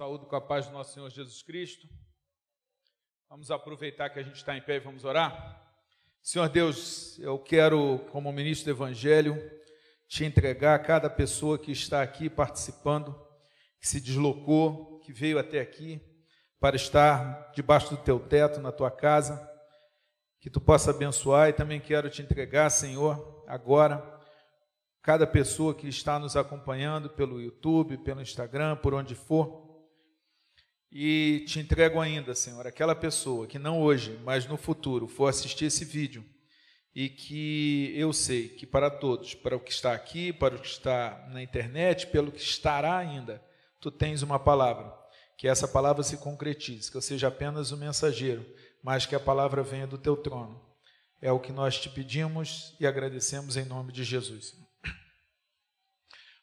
Saúdo com a paz do nosso Senhor Jesus Cristo. Vamos aproveitar que a gente está em pé e vamos orar. Senhor Deus, eu quero, como ministro do Evangelho, te entregar a cada pessoa que está aqui participando, que se deslocou, que veio até aqui para estar debaixo do teu teto, na tua casa, que tu possa abençoar e também quero te entregar, Senhor, agora cada pessoa que está nos acompanhando pelo YouTube, pelo Instagram, por onde for, e te entrego ainda, Senhor, aquela pessoa que não hoje, mas no futuro for assistir esse vídeo e que eu sei que para todos, para o que está aqui, para o que está na internet, pelo que estará ainda, tu tens uma palavra. Que essa palavra se concretize, que eu seja apenas o um mensageiro, mas que a palavra venha do teu trono. É o que nós te pedimos e agradecemos em nome de Jesus.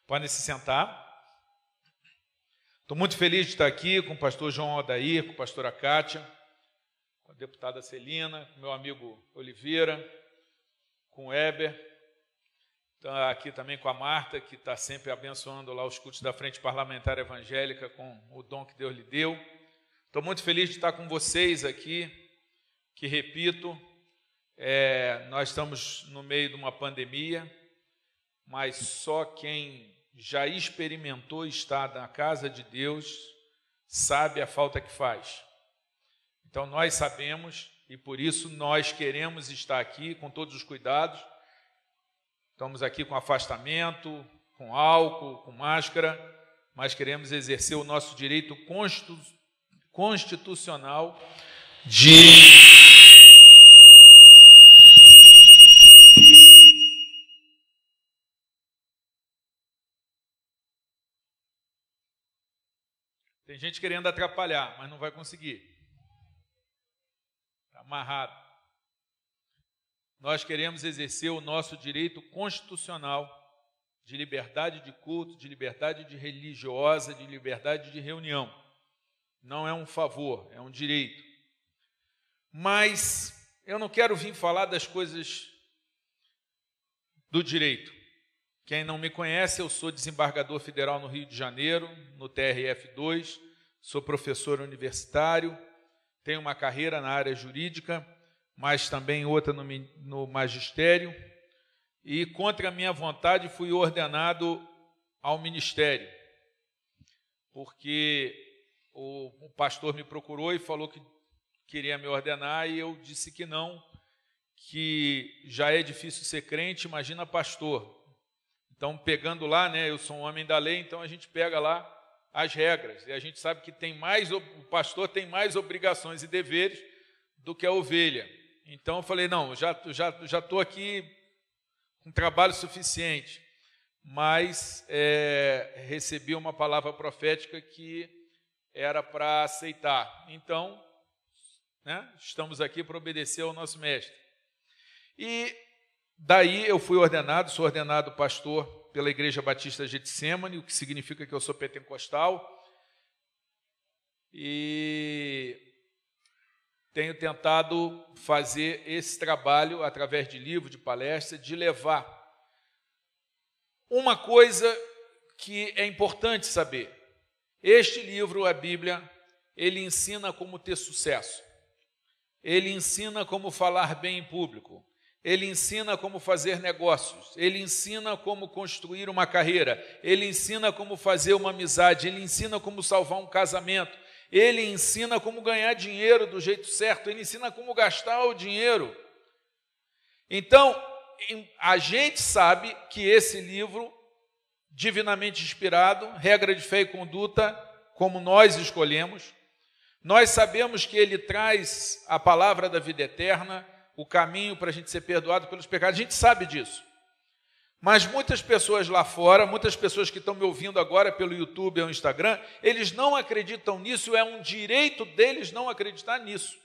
Podem se sentar. Estou muito feliz de estar aqui com o pastor João Odair, com a pastora Kátia, com a deputada Celina, com meu amigo Oliveira, com o Heber, tá aqui também com a Marta, que está sempre abençoando lá os cultos da Frente Parlamentar Evangélica com o dom que Deus lhe deu. Estou muito feliz de estar com vocês aqui, que repito, é, nós estamos no meio de uma pandemia, mas só quem já experimentou estar na casa de Deus, sabe a falta que faz. Então nós sabemos e por isso nós queremos estar aqui com todos os cuidados. Estamos aqui com afastamento, com álcool, com máscara, mas queremos exercer o nosso direito constitucional de gente querendo atrapalhar, mas não vai conseguir. Está amarrado. Nós queremos exercer o nosso direito constitucional de liberdade de culto, de liberdade de religiosa, de liberdade de reunião. Não é um favor, é um direito. Mas eu não quero vir falar das coisas do direito. Quem não me conhece, eu sou desembargador federal no Rio de Janeiro, no TRF2 sou professor universitário, tenho uma carreira na área jurídica, mas também outra no, no magistério, e contra a minha vontade fui ordenado ao ministério, porque o, o pastor me procurou e falou que queria me ordenar e eu disse que não, que já é difícil ser crente, imagina pastor. Então, pegando lá, né, eu sou um homem da lei, então a gente pega lá as regras. E a gente sabe que tem mais o pastor tem mais obrigações e deveres do que a ovelha. Então eu falei, não, já já já tô aqui com trabalho suficiente, mas é, recebi uma palavra profética que era para aceitar. Então, né, estamos aqui para obedecer ao nosso mestre. E daí eu fui ordenado, sou ordenado pastor pela Igreja Batista Getsemane, o que significa que eu sou pentecostal. E tenho tentado fazer esse trabalho através de livro, de palestra, de levar uma coisa que é importante saber. Este livro, a Bíblia, ele ensina como ter sucesso. Ele ensina como falar bem em público. Ele ensina como fazer negócios, ele ensina como construir uma carreira, ele ensina como fazer uma amizade, ele ensina como salvar um casamento, ele ensina como ganhar dinheiro do jeito certo, ele ensina como gastar o dinheiro. Então, a gente sabe que esse livro, divinamente inspirado, regra de fé e conduta, como nós escolhemos, nós sabemos que ele traz a palavra da vida eterna o caminho para a gente ser perdoado pelos pecados, a gente sabe disso. Mas muitas pessoas lá fora, muitas pessoas que estão me ouvindo agora pelo YouTube ou Instagram, eles não acreditam nisso, é um direito deles não acreditar nisso.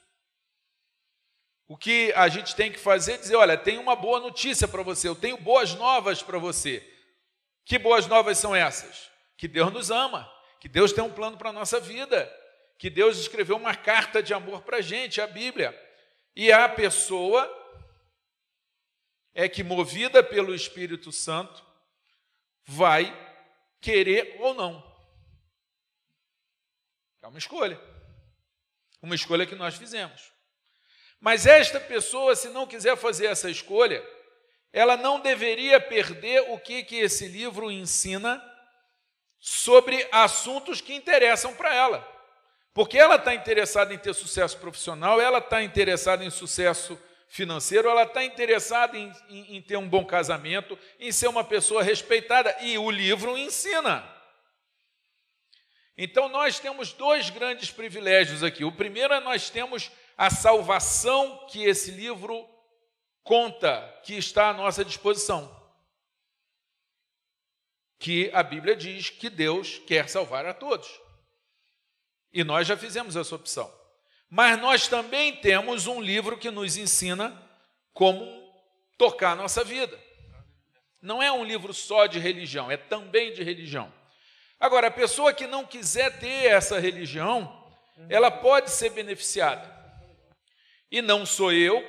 O que a gente tem que fazer é dizer: olha, tem uma boa notícia para você, eu tenho boas novas para você. Que boas novas são essas? Que Deus nos ama, que Deus tem um plano para a nossa vida, que Deus escreveu uma carta de amor para a gente, a Bíblia. E a pessoa é que, movida pelo Espírito Santo, vai querer ou não. É uma escolha. Uma escolha que nós fizemos. Mas esta pessoa, se não quiser fazer essa escolha, ela não deveria perder o que, que esse livro ensina sobre assuntos que interessam para ela. Porque ela está interessada em ter sucesso profissional, ela está interessada em sucesso financeiro, ela está interessada em, em, em, ter um bom casamento, em ser uma pessoa respeitada. E o livro ensina. Então nós temos dois grandes privilégios aqui. O primeiro é nós temos a salvação que esse livro conta, que está à nossa disposição. Que a Bíblia diz que Deus quer salvar a todos. E nós já fizemos essa opção. Mas nós também temos um livro que nos ensina como tocar a nossa vida. Não é um livro só de religião, é também de religião. Agora, a pessoa que não quiser ter essa religião, ela pode ser beneficiada. E não sou eu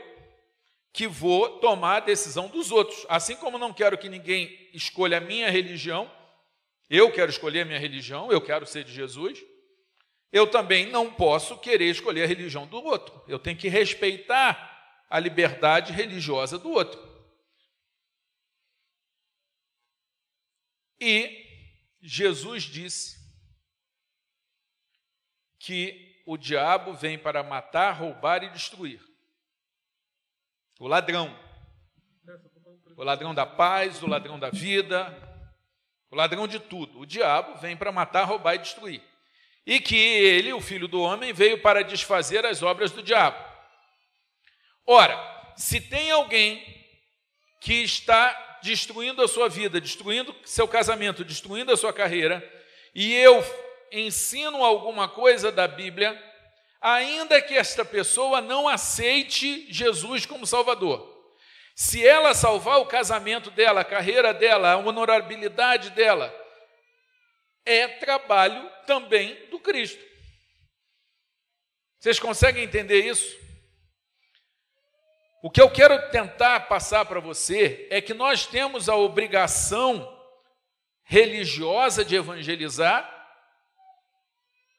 que vou tomar a decisão dos outros. Assim como não quero que ninguém escolha a minha religião, eu quero escolher a minha religião, eu quero ser de Jesus eu também não posso querer escolher a religião do outro. Eu tenho que respeitar a liberdade religiosa do outro. E Jesus disse que o diabo vem para matar, roubar e destruir. O ladrão. O ladrão da paz, o ladrão da vida, o ladrão de tudo. O diabo vem para matar, roubar e destruir e que ele, o filho do homem, veio para desfazer as obras do diabo. Ora, se tem alguém que está destruindo a sua vida, destruindo seu casamento, destruindo a sua carreira, e eu ensino alguma coisa da Bíblia, ainda que esta pessoa não aceite Jesus como Salvador. Se ela salvar o casamento dela, a carreira dela, a honorabilidade dela, é trabalho também Cristo. Vocês conseguem entender isso? O que eu quero tentar passar para você é que nós temos a obrigação religiosa de evangelizar,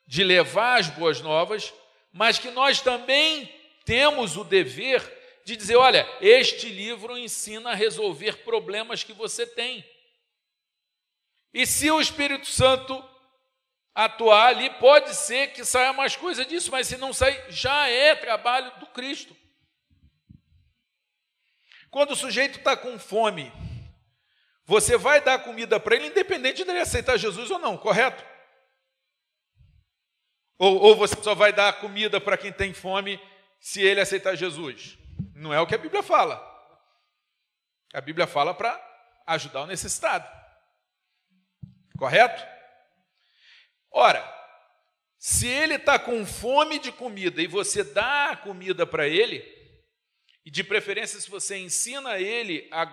de levar as boas novas, mas que nós também temos o dever de dizer: olha, este livro ensina a resolver problemas que você tem. E se o Espírito Santo atuar ali, pode ser que saia mais coisa disso, mas se não sair, já é trabalho do Cristo. Quando o sujeito está com fome, você vai dar comida para ele, independente dele aceitar Jesus ou não, correto? Ou, ou você só vai dar comida para quem tem fome se ele aceitar Jesus? Não é o que a Bíblia fala. A Bíblia fala para ajudar o necessitado. Correto? Ora, se ele está com fome de comida e você dá a comida para ele, e de preferência se você ensina ele a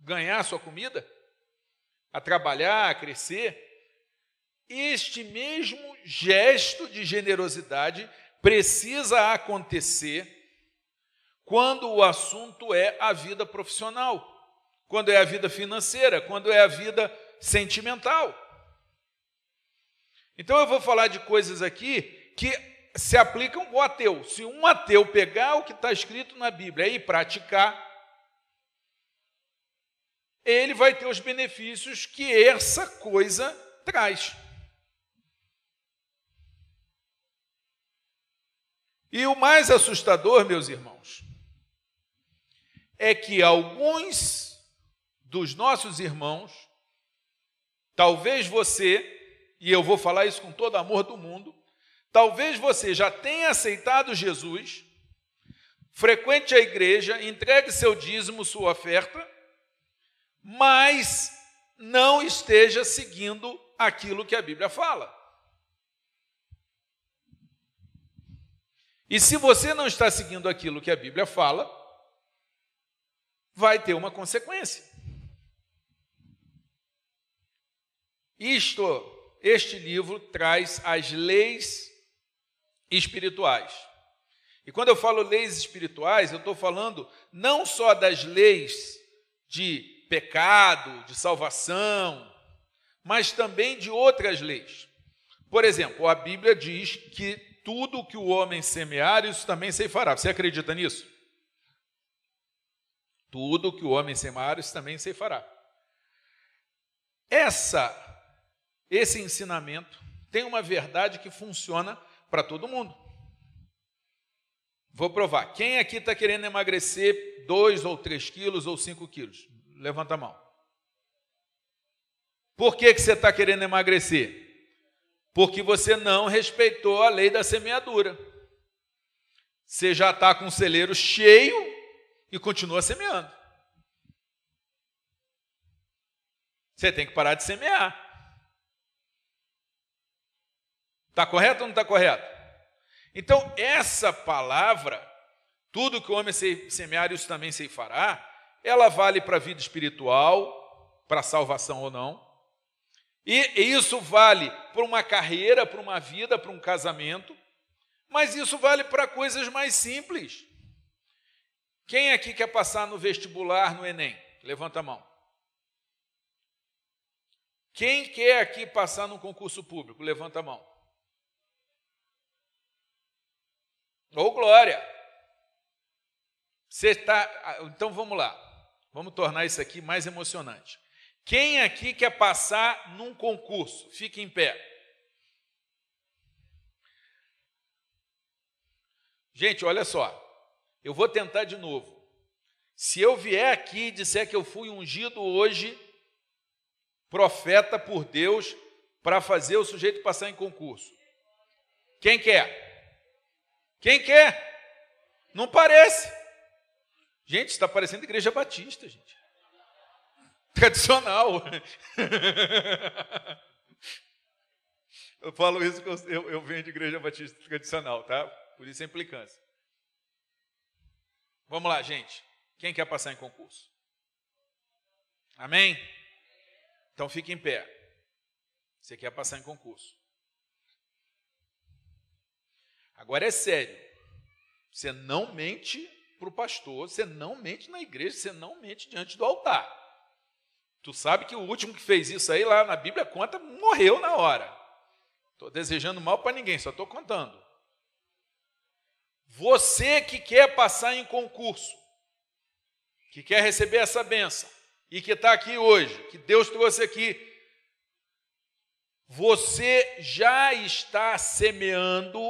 ganhar sua comida, a trabalhar, a crescer, este mesmo gesto de generosidade precisa acontecer quando o assunto é a vida profissional, quando é a vida financeira, quando é a vida sentimental. Então eu vou falar de coisas aqui que se aplicam ao ateu. Se um ateu pegar o que está escrito na Bíblia e praticar, ele vai ter os benefícios que essa coisa traz. E o mais assustador, meus irmãos, é que alguns dos nossos irmãos, talvez você, e eu vou falar isso com todo amor do mundo, talvez você já tenha aceitado Jesus, frequente a igreja, entregue seu dízimo, sua oferta, mas não esteja seguindo aquilo que a Bíblia fala. E se você não está seguindo aquilo que a Bíblia fala, vai ter uma consequência. Isto este livro traz as leis espirituais. E quando eu falo leis espirituais, eu estou falando não só das leis de pecado, de salvação, mas também de outras leis. Por exemplo, a Bíblia diz que tudo que o homem semear, isso também se fará. Você acredita nisso? Tudo que o homem semear, isso também se fará. Essa esse ensinamento tem uma verdade que funciona para todo mundo. Vou provar. Quem aqui está querendo emagrecer 2 ou 3 quilos ou 5 quilos? Levanta a mão. Por que, que você está querendo emagrecer? Porque você não respeitou a lei da semeadura. Você já está com o celeiro cheio e continua semeando. Você tem que parar de semear. Está correto ou não está correto? Então, essa palavra, tudo que o homem semear, isso também se fará, ela vale para a vida espiritual, para a salvação ou não, e isso vale para uma carreira, para uma vida, para um casamento, mas isso vale para coisas mais simples. Quem aqui quer passar no vestibular, no Enem? Levanta a mão. Quem quer aqui passar no concurso público? Levanta a mão. Ou oh, glória. Você está. Ah, então vamos lá. Vamos tornar isso aqui mais emocionante. Quem aqui quer passar num concurso? Fique em pé. Gente, olha só. Eu vou tentar de novo. Se eu vier aqui e disser que eu fui ungido hoje, profeta por Deus, para fazer o sujeito passar em concurso. Quem quer? Quem quer? É? Não parece. Gente, está parecendo igreja batista, gente. Tradicional. Eu falo isso porque eu, eu venho de igreja batista tradicional, tá? Por isso é implicância. Vamos lá, gente. Quem quer passar em concurso? Amém? Então fique em pé. Você quer passar em concurso. Agora é sério. Você não mente para o pastor, você não mente na igreja, você não mente diante do altar. Tu sabe que o último que fez isso aí, lá na Bíblia conta, morreu na hora. Estou desejando mal para ninguém, só estou contando. Você que quer passar em concurso, que quer receber essa benção e que está aqui hoje, que Deus trouxe aqui, você já está semeando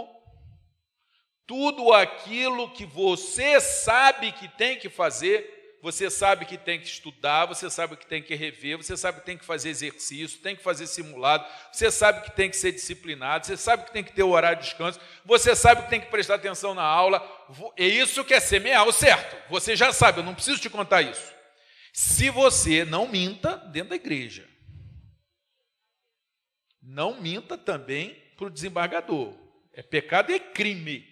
tudo aquilo que você sabe que tem que fazer, você sabe que tem que estudar, você sabe que tem que rever, você sabe que tem que fazer exercício, tem que fazer simulado, você sabe que tem que ser disciplinado, você sabe que tem que ter o horário de descanso, você sabe que tem que prestar atenção na aula. É isso que é semear o certo. Você já sabe, eu não preciso te contar isso. Se você não minta dentro da igreja, não minta também para o desembargador. É pecado e é crime.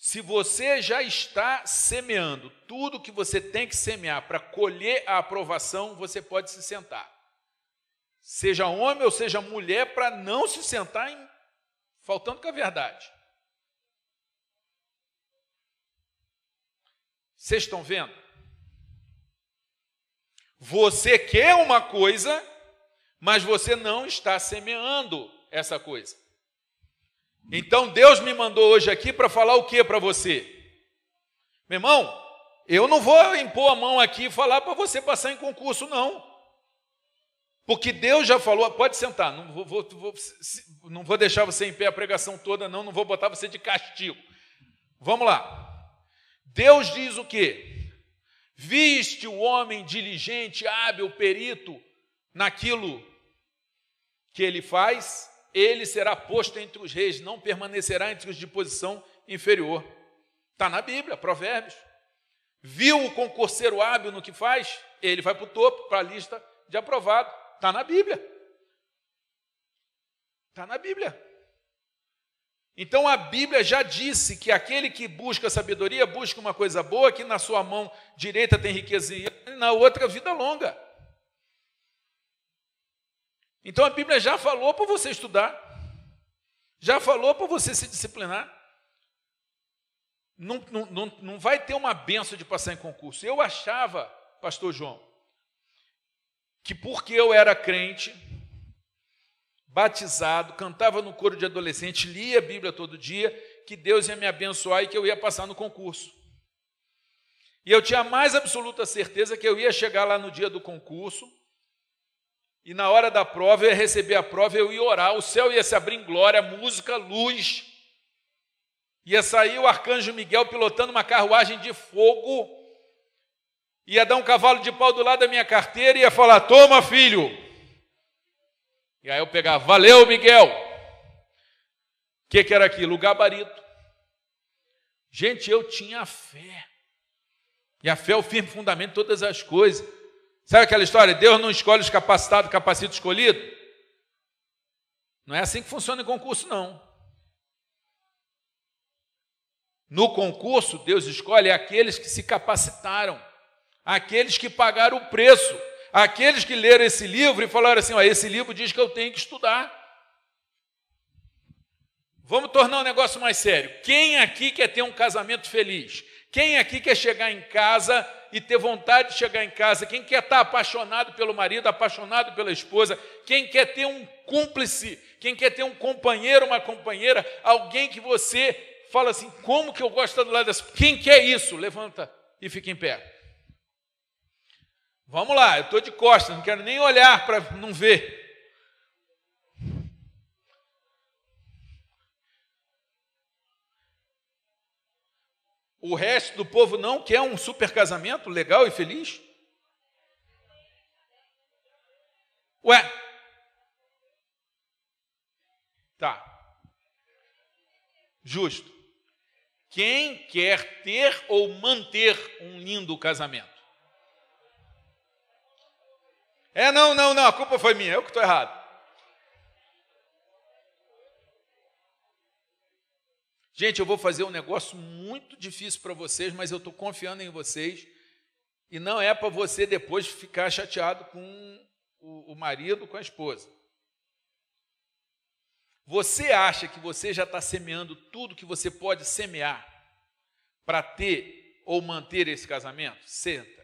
Se você já está semeando tudo que você tem que semear para colher a aprovação, você pode se sentar. Seja homem ou seja mulher, para não se sentar em... faltando com a verdade. Vocês estão vendo? Você quer uma coisa, mas você não está semeando essa coisa. Então Deus me mandou hoje aqui para falar o que para você? Meu irmão, eu não vou impor a mão aqui e falar para você passar em concurso, não. Porque Deus já falou, pode sentar, não vou, vou, vou, não vou deixar você em pé a pregação toda, não, não vou botar você de castigo. Vamos lá. Deus diz o que? Viste o homem diligente, hábil, perito naquilo que ele faz, ele será posto entre os reis, não permanecerá entre os de posição inferior. Está na Bíblia, Provérbios. Viu o concurseiro hábil no que faz? Ele vai para o topo, para a lista de aprovado. Está na Bíblia. Está na Bíblia. Então a Bíblia já disse que aquele que busca sabedoria busca uma coisa boa, que na sua mão direita tem riqueza e na outra vida longa. Então a Bíblia já falou para você estudar, já falou para você se disciplinar. Não, não, não, vai ter uma benção de passar em concurso. Eu achava, pastor João, que porque eu era crente, batizado, cantava no coro de adolescente, lia a Bíblia todo dia, que Deus ia me abençoar e que eu ia passar no concurso. E eu tinha a mais absoluta certeza que eu ia chegar lá no dia do concurso e na hora da prova, eu ia receber a prova, eu ia orar, o céu ia se abrir em glória, música, luz. Ia sair o arcanjo Miguel pilotando uma carruagem de fogo, ia dar um cavalo de pau do lado da minha carteira e ia falar: Toma, filho. E aí eu pegava: Valeu, Miguel. O que, que era aquilo? O gabarito. Gente, eu tinha fé. E a fé é o firme fundamento de todas as coisas. Sabe aquela história? Deus não escolhe os capacitados, capacita o escolhido? Não é assim que funciona em concurso, não. No concurso, Deus escolhe aqueles que se capacitaram, aqueles que pagaram o preço, aqueles que leram esse livro e falaram assim: ó, esse livro diz que eu tenho que estudar. Vamos tornar o um negócio mais sério. Quem aqui quer ter um casamento feliz? Quem aqui quer chegar em casa e ter vontade de chegar em casa, quem quer estar apaixonado pelo marido, apaixonado pela esposa, quem quer ter um cúmplice, quem quer ter um companheiro, uma companheira, alguém que você fala assim: como que eu gosto de estar do lado dessa? Quem quer isso? Levanta e fica em pé. Vamos lá, eu estou de costas, não quero nem olhar para não ver. O resto do povo não quer um super casamento legal e feliz? Ué? Tá. Justo. Quem quer ter ou manter um lindo casamento? É, não, não, não, a culpa foi minha, eu que estou errado. Gente, eu vou fazer um negócio muito difícil para vocês, mas eu estou confiando em vocês. E não é para você depois ficar chateado com o, o marido, com a esposa. Você acha que você já está semeando tudo que você pode semear para ter ou manter esse casamento? Senta.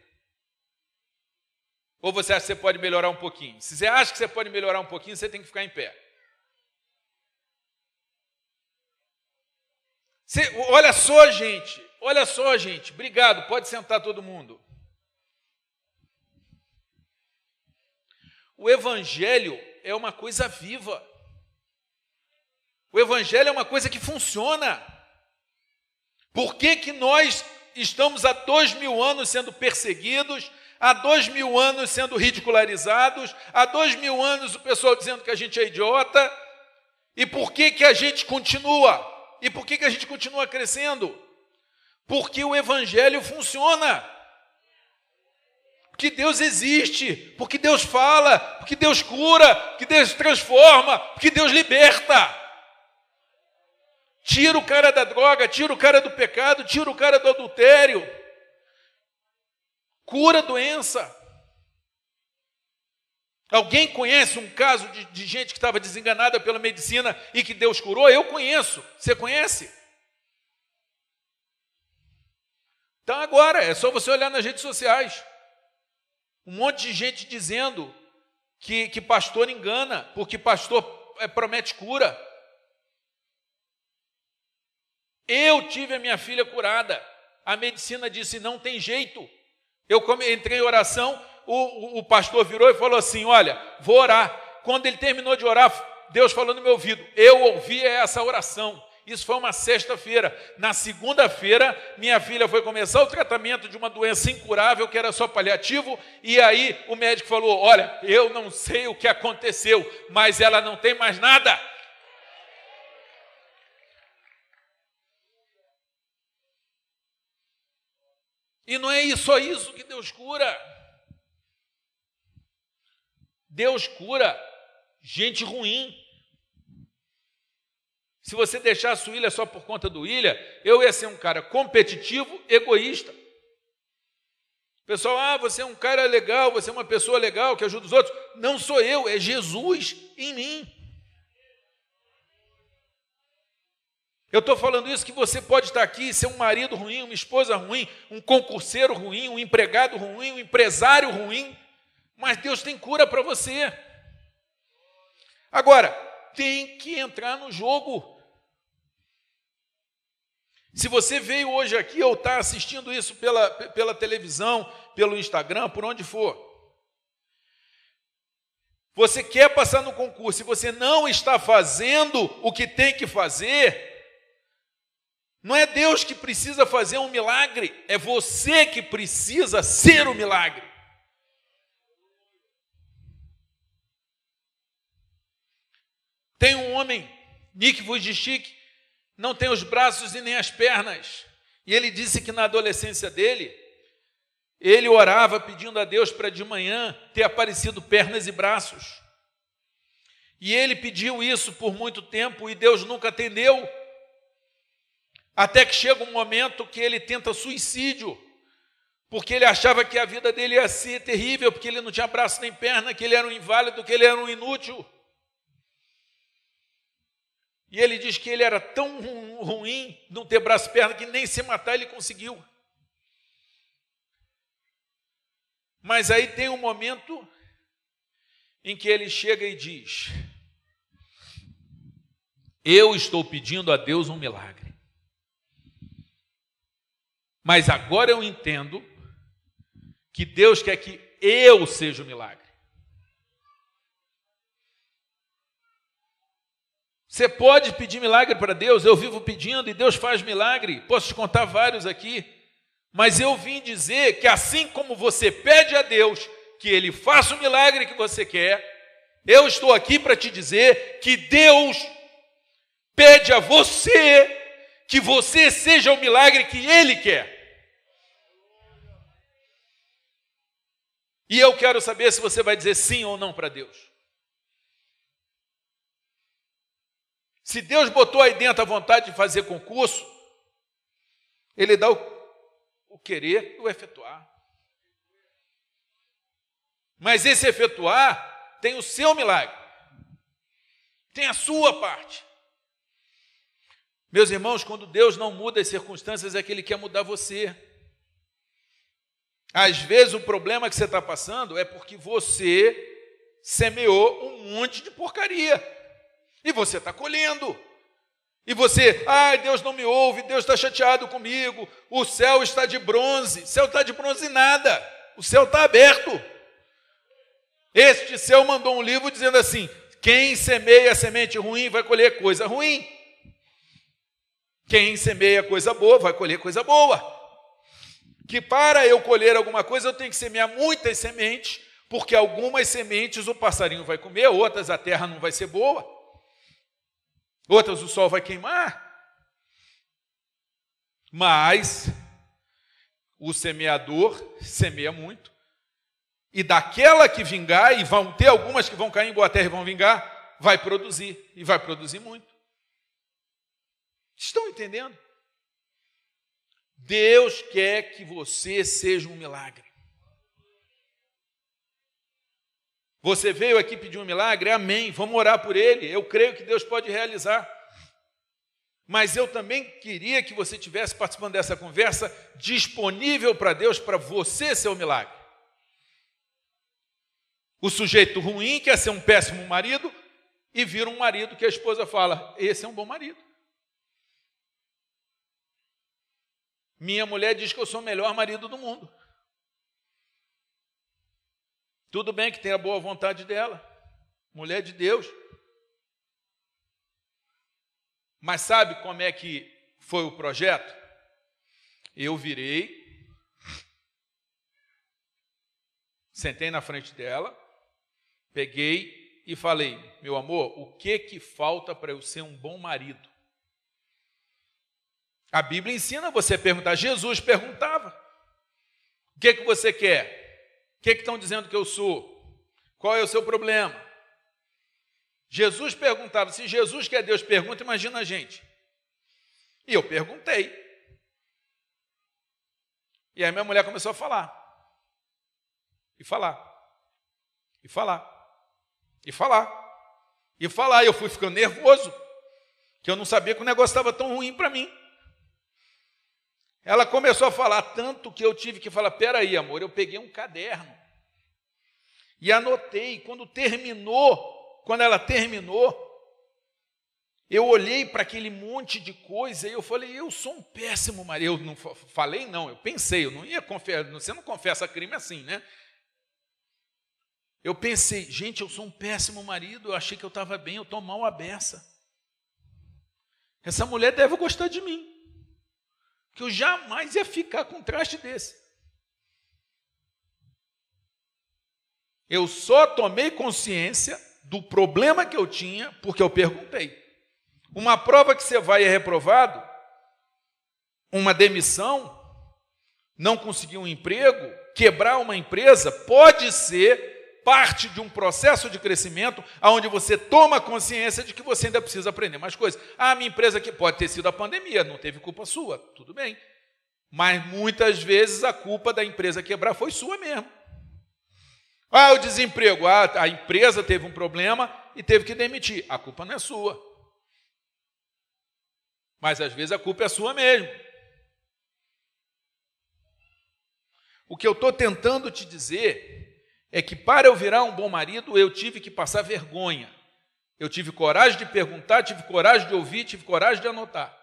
Ou você acha que você pode melhorar um pouquinho? Se você acha que você pode melhorar um pouquinho, você tem que ficar em pé. Você, olha só, gente. Olha só, gente. Obrigado. Pode sentar todo mundo. O Evangelho é uma coisa viva. O Evangelho é uma coisa que funciona. Por que, que nós estamos há dois mil anos sendo perseguidos, há dois mil anos sendo ridicularizados, há dois mil anos o pessoal dizendo que a gente é idiota? E por que, que a gente continua? E por que, que a gente continua crescendo? Porque o Evangelho funciona. Porque Deus existe, porque Deus fala, porque Deus cura, porque Deus transforma, porque Deus liberta. Tira o cara da droga, tira o cara do pecado, tira o cara do adultério. Cura a doença. Alguém conhece um caso de, de gente que estava desenganada pela medicina e que Deus curou? Eu conheço. Você conhece? Então agora, é só você olhar nas redes sociais. Um monte de gente dizendo que, que pastor engana, porque pastor é, promete cura. Eu tive a minha filha curada. A medicina disse: não tem jeito. Eu entrei em oração o, o pastor virou e falou assim: Olha, vou orar. Quando ele terminou de orar, Deus falou no meu ouvido: Eu ouvi essa oração. Isso foi uma sexta-feira. Na segunda-feira, minha filha foi começar o tratamento de uma doença incurável que era só paliativo, e aí o médico falou: Olha, eu não sei o que aconteceu, mas ela não tem mais nada. E não é só isso que Deus cura. Deus cura gente ruim. Se você a sua Ilha só por conta do Ilha, eu ia ser um cara competitivo, egoísta. Pessoal, ah, você é um cara legal, você é uma pessoa legal que ajuda os outros. Não sou eu, é Jesus em mim. Eu estou falando isso que você pode estar aqui e ser um marido ruim, uma esposa ruim, um concurseiro ruim, um empregado ruim, um empresário ruim, mas Deus tem cura para você. Agora, tem que entrar no jogo. Se você veio hoje aqui ou está assistindo isso pela, pela televisão, pelo Instagram, por onde for, você quer passar no concurso e você não está fazendo o que tem que fazer, não é Deus que precisa fazer um milagre, é você que precisa ser o um milagre. Tem um homem, Nick Vujicic, não tem os braços e nem as pernas. E ele disse que na adolescência dele, ele orava pedindo a Deus para de manhã ter aparecido pernas e braços. E ele pediu isso por muito tempo e Deus nunca atendeu. Até que chega um momento que ele tenta suicídio, porque ele achava que a vida dele ia ser terrível, porque ele não tinha braço nem perna, que ele era um inválido, que ele era um inútil. E ele diz que ele era tão ruim, não ter braço e perna, que nem se matar ele conseguiu. Mas aí tem um momento em que ele chega e diz: Eu estou pedindo a Deus um milagre. Mas agora eu entendo que Deus quer que eu seja o milagre. Você pode pedir milagre para Deus, eu vivo pedindo e Deus faz milagre. Posso te contar vários aqui. Mas eu vim dizer que assim como você pede a Deus que ele faça o milagre que você quer, eu estou aqui para te dizer que Deus pede a você que você seja o milagre que ele quer. E eu quero saber se você vai dizer sim ou não para Deus. Se Deus botou aí dentro a vontade de fazer concurso, Ele dá o, o querer e o efetuar. Mas esse efetuar tem o seu milagre, tem a sua parte. Meus irmãos, quando Deus não muda as circunstâncias, é que Ele quer mudar você. Às vezes o problema que você está passando é porque você semeou um monte de porcaria. E você está colhendo. E você, ai, Deus não me ouve, Deus está chateado comigo, o céu está de bronze. O céu está de bronze nada, o céu está aberto. Este céu mandou um livro dizendo assim: quem semeia semente ruim vai colher coisa ruim. Quem semeia coisa boa vai colher coisa boa. Que para eu colher alguma coisa, eu tenho que semear muitas sementes, porque algumas sementes o passarinho vai comer, outras a terra não vai ser boa outras o sol vai queimar. Mas o semeador semeia muito, e daquela que vingar, e vão ter algumas que vão cair em boa terra e vão vingar, vai produzir, e vai produzir muito. Estão entendendo? Deus quer que você seja um milagre. Você veio aqui pedir um milagre? Amém. Vamos orar por ele. Eu creio que Deus pode realizar. Mas eu também queria que você tivesse participando dessa conversa disponível para Deus para você ser o milagre. O sujeito ruim quer é ser um péssimo marido e vira um marido que a esposa fala: "Esse é um bom marido". Minha mulher diz que eu sou o melhor marido do mundo. Tudo bem que tem a boa vontade dela, mulher de Deus. Mas sabe como é que foi o projeto? Eu virei, sentei na frente dela, peguei e falei: "Meu amor, o que que falta para eu ser um bom marido?" A Bíblia ensina você a perguntar. Jesus perguntava: "O que que você quer?" O que estão dizendo que eu sou? Qual é o seu problema? Jesus perguntava, se Jesus quer Deus pergunta, imagina a gente. E eu perguntei. E aí minha mulher começou a falar. E falar. E falar. E falar. E falar. E eu fui ficando nervoso, que eu não sabia que o negócio estava tão ruim para mim. Ela começou a falar tanto que eu tive que falar: peraí, amor, eu peguei um caderno e anotei. Quando terminou, quando ela terminou, eu olhei para aquele monte de coisa e eu falei: eu sou um péssimo marido. Eu não falei, não, eu pensei, eu não ia confessar, você não confessa crime assim, né? Eu pensei, gente, eu sou um péssimo marido, eu achei que eu estava bem, eu estou mal a beça. Essa mulher deve gostar de mim que eu jamais ia ficar com um traste desse. Eu só tomei consciência do problema que eu tinha porque eu perguntei. Uma prova que você vai é reprovado, uma demissão, não conseguir um emprego, quebrar uma empresa, pode ser parte de um processo de crescimento onde você toma consciência de que você ainda precisa aprender mais coisas. Ah, minha empresa que pode ter sido a pandemia, não teve culpa sua, tudo bem. Mas muitas vezes a culpa da empresa quebrar foi sua mesmo. Ah, o desemprego. Ah, a empresa teve um problema e teve que demitir. A culpa não é sua. Mas às vezes a culpa é sua mesmo. O que eu estou tentando te dizer é que para eu virar um bom marido, eu tive que passar vergonha. Eu tive coragem de perguntar, tive coragem de ouvir, tive coragem de anotar.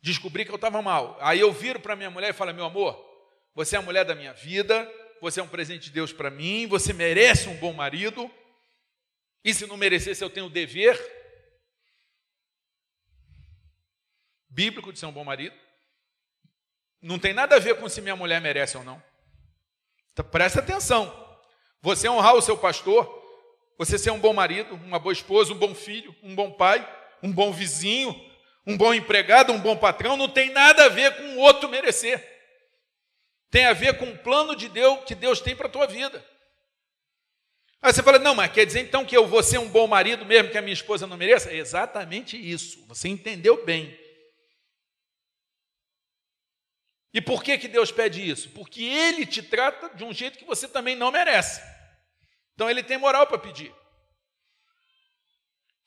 Descobri que eu estava mal. Aí eu viro para minha mulher e falo: Meu amor, você é a mulher da minha vida, você é um presente de Deus para mim, você merece um bom marido. E se não merecesse, eu tenho o dever bíblico de ser um bom marido. Não tem nada a ver com se minha mulher merece ou não. Então, presta atenção. Você honrar o seu pastor, você ser um bom marido, uma boa esposa, um bom filho, um bom pai, um bom vizinho, um bom empregado, um bom patrão, não tem nada a ver com o outro merecer. Tem a ver com o plano de Deus que Deus tem para a tua vida. Aí você fala, não, mas quer dizer então que eu vou ser um bom marido mesmo que a minha esposa não mereça? É exatamente isso, você entendeu bem. E por que, que Deus pede isso? Porque Ele te trata de um jeito que você também não merece. Então Ele tem moral para pedir. O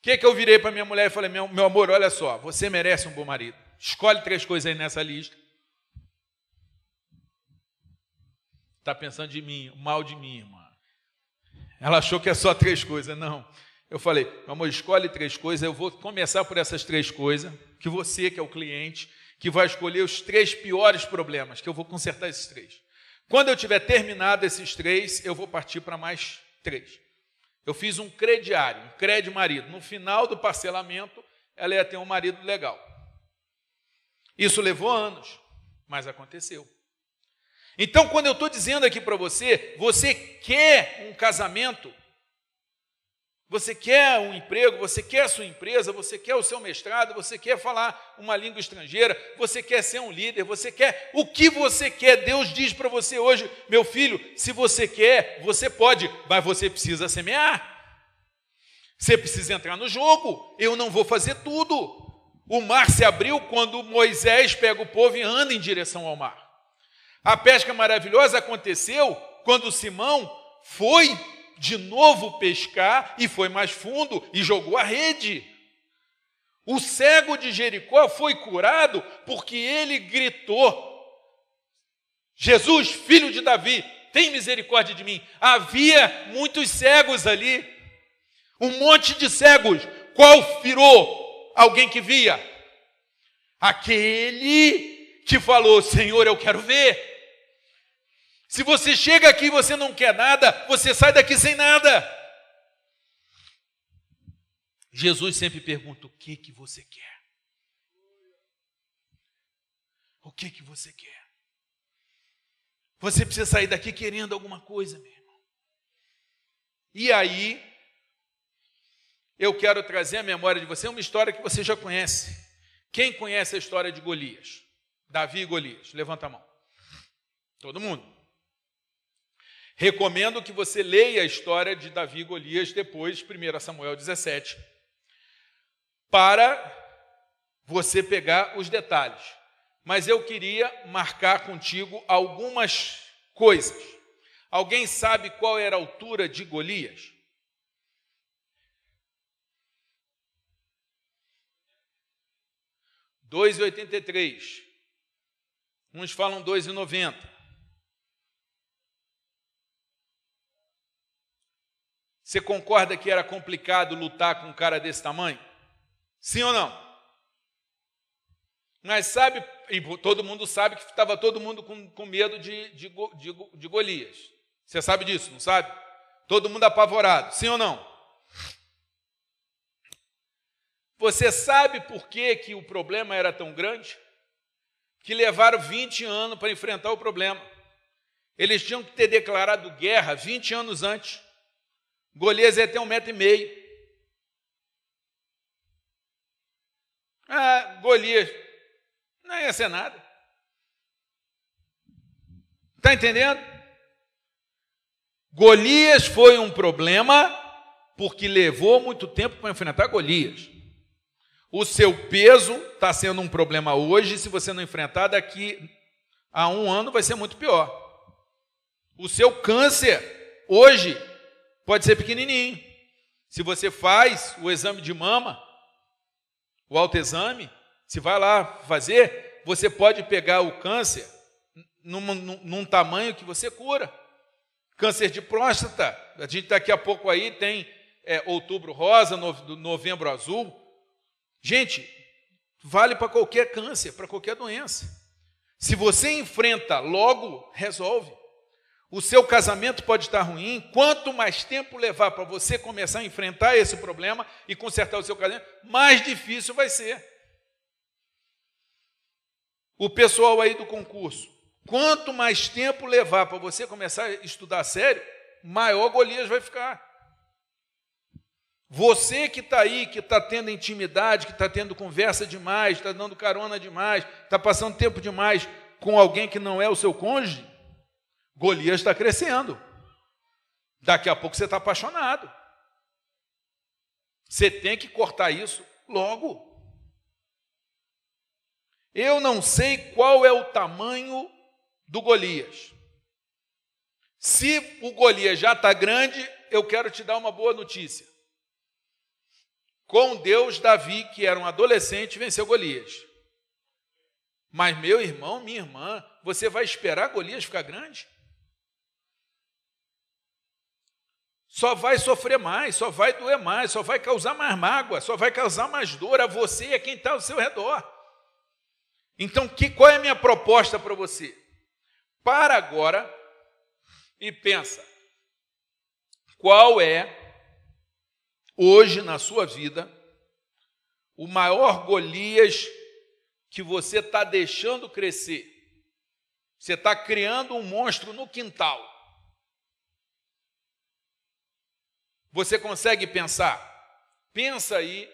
que, que eu virei para minha mulher e falei: meu, meu amor, olha só, você merece um bom marido. Escolhe três coisas aí nessa lista. Está pensando de mim, mal de mim, irmã. Ela achou que é só três coisas. Não. Eu falei, meu amor, escolhe três coisas. Eu vou começar por essas três coisas. Que você, que é o cliente, que vai escolher os três piores problemas, que eu vou consertar esses três. Quando eu tiver terminado esses três, eu vou partir para mais três. Eu fiz um crediário, um crédito marido. No final do parcelamento, ela ia ter um marido legal. Isso levou anos, mas aconteceu. Então, quando eu estou dizendo aqui para você, você quer um casamento você quer um emprego, você quer a sua empresa, você quer o seu mestrado, você quer falar uma língua estrangeira, você quer ser um líder, você quer o que você quer. Deus diz para você hoje, meu filho, se você quer, você pode, mas você precisa semear. Você precisa entrar no jogo. Eu não vou fazer tudo. O mar se abriu quando Moisés pega o povo e anda em direção ao mar. A pesca maravilhosa aconteceu quando Simão foi de novo pescar e foi mais fundo e jogou a rede. O cego de Jericó foi curado porque ele gritou: Jesus, filho de Davi, tem misericórdia de mim. Havia muitos cegos ali, um monte de cegos. Qual virou alguém que via? Aquele que falou: Senhor, eu quero ver. Se você chega aqui e você não quer nada, você sai daqui sem nada. Jesus sempre pergunta: o que que você quer? O que que você quer? Você precisa sair daqui querendo alguma coisa, meu irmão. E aí, eu quero trazer à memória de você uma história que você já conhece. Quem conhece a história de Golias? Davi e Golias, levanta a mão. Todo mundo. Recomendo que você leia a história de Davi e Golias depois, 1 Samuel 17, para você pegar os detalhes. Mas eu queria marcar contigo algumas coisas. Alguém sabe qual era a altura de Golias? Dois e Uns falam dois e noventa. Você concorda que era complicado lutar com um cara desse tamanho? Sim ou não? Mas sabe, e todo mundo sabe que estava todo mundo com, com medo de, de, de, de Golias. Você sabe disso, não sabe? Todo mundo apavorado, sim ou não? Você sabe por que, que o problema era tão grande? Que levaram 20 anos para enfrentar o problema. Eles tinham que ter declarado guerra 20 anos antes. Golias ia ter um metro e meio. Ah, Golias, não ia ser nada. Está entendendo? Golias foi um problema porque levou muito tempo para enfrentar Golias. O seu peso está sendo um problema hoje, se você não enfrentar, daqui a um ano vai ser muito pior. O seu câncer hoje Pode ser pequenininho. Se você faz o exame de mama, o autoexame, se vai lá fazer, você pode pegar o câncer num, num, num tamanho que você cura. Câncer de próstata, a gente daqui a pouco aí tem é, outubro rosa, novembro azul. Gente, vale para qualquer câncer, para qualquer doença. Se você enfrenta logo, resolve o seu casamento pode estar ruim, quanto mais tempo levar para você começar a enfrentar esse problema e consertar o seu casamento, mais difícil vai ser. O pessoal aí do concurso, quanto mais tempo levar para você começar a estudar sério, maior Golias vai ficar. Você que está aí, que está tendo intimidade, que está tendo conversa demais, está dando carona demais, está passando tempo demais com alguém que não é o seu cônjuge, Golias está crescendo. Daqui a pouco você está apaixonado. Você tem que cortar isso logo. Eu não sei qual é o tamanho do Golias. Se o Golias já está grande, eu quero te dar uma boa notícia. Com Deus, Davi, que era um adolescente, venceu Golias. Mas, meu irmão, minha irmã, você vai esperar Golias ficar grande? só vai sofrer mais, só vai doer mais, só vai causar mais mágoa, só vai causar mais dor a você e a quem está ao seu redor. Então, que, qual é a minha proposta para você? Para agora e pensa: qual é, hoje na sua vida, o maior Golias que você está deixando crescer? Você está criando um monstro no quintal. Você consegue pensar? Pensa aí,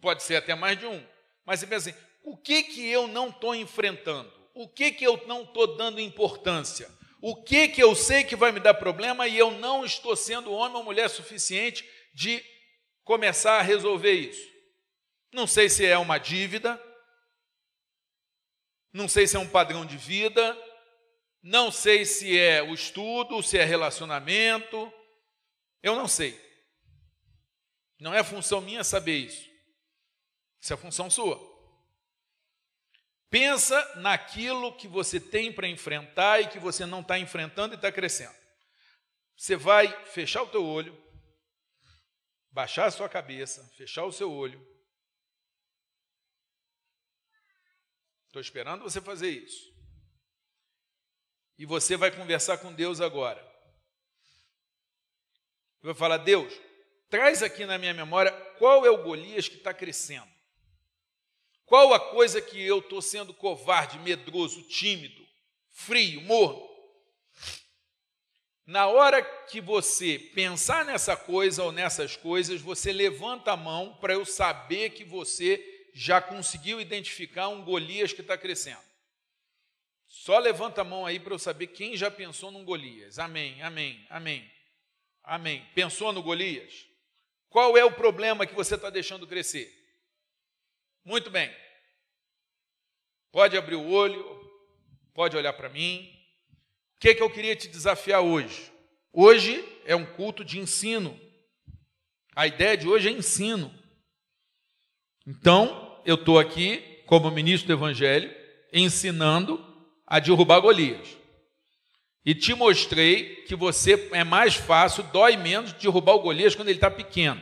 pode ser até mais de um, mas você pensa assim: o que, que eu não estou enfrentando? O que, que eu não estou dando importância? O que, que eu sei que vai me dar problema e eu não estou sendo homem ou mulher suficiente de começar a resolver isso? Não sei se é uma dívida, não sei se é um padrão de vida, não sei se é o estudo, se é relacionamento, eu não sei. Não é função minha saber isso. Isso é função sua. Pensa naquilo que você tem para enfrentar e que você não está enfrentando e está crescendo. Você vai fechar o teu olho, baixar a sua cabeça, fechar o seu olho. Estou esperando você fazer isso. E você vai conversar com Deus agora. Vai falar: Deus, traz aqui na minha memória qual é o Golias que está crescendo. Qual a coisa que eu estou sendo covarde, medroso, tímido, frio, morno? Na hora que você pensar nessa coisa ou nessas coisas, você levanta a mão para eu saber que você já conseguiu identificar um Golias que está crescendo. Só levanta a mão aí para eu saber quem já pensou num Golias. Amém, amém, amém, amém. Pensou no Golias? Qual é o problema que você está deixando crescer? Muito bem. Pode abrir o olho, pode olhar para mim. O que, é que eu queria te desafiar hoje? Hoje é um culto de ensino. A ideia de hoje é ensino. Então, eu estou aqui, como ministro do Evangelho, ensinando a derrubar Golias. E te mostrei que você é mais fácil, dói menos derrubar o Golias quando ele está pequeno.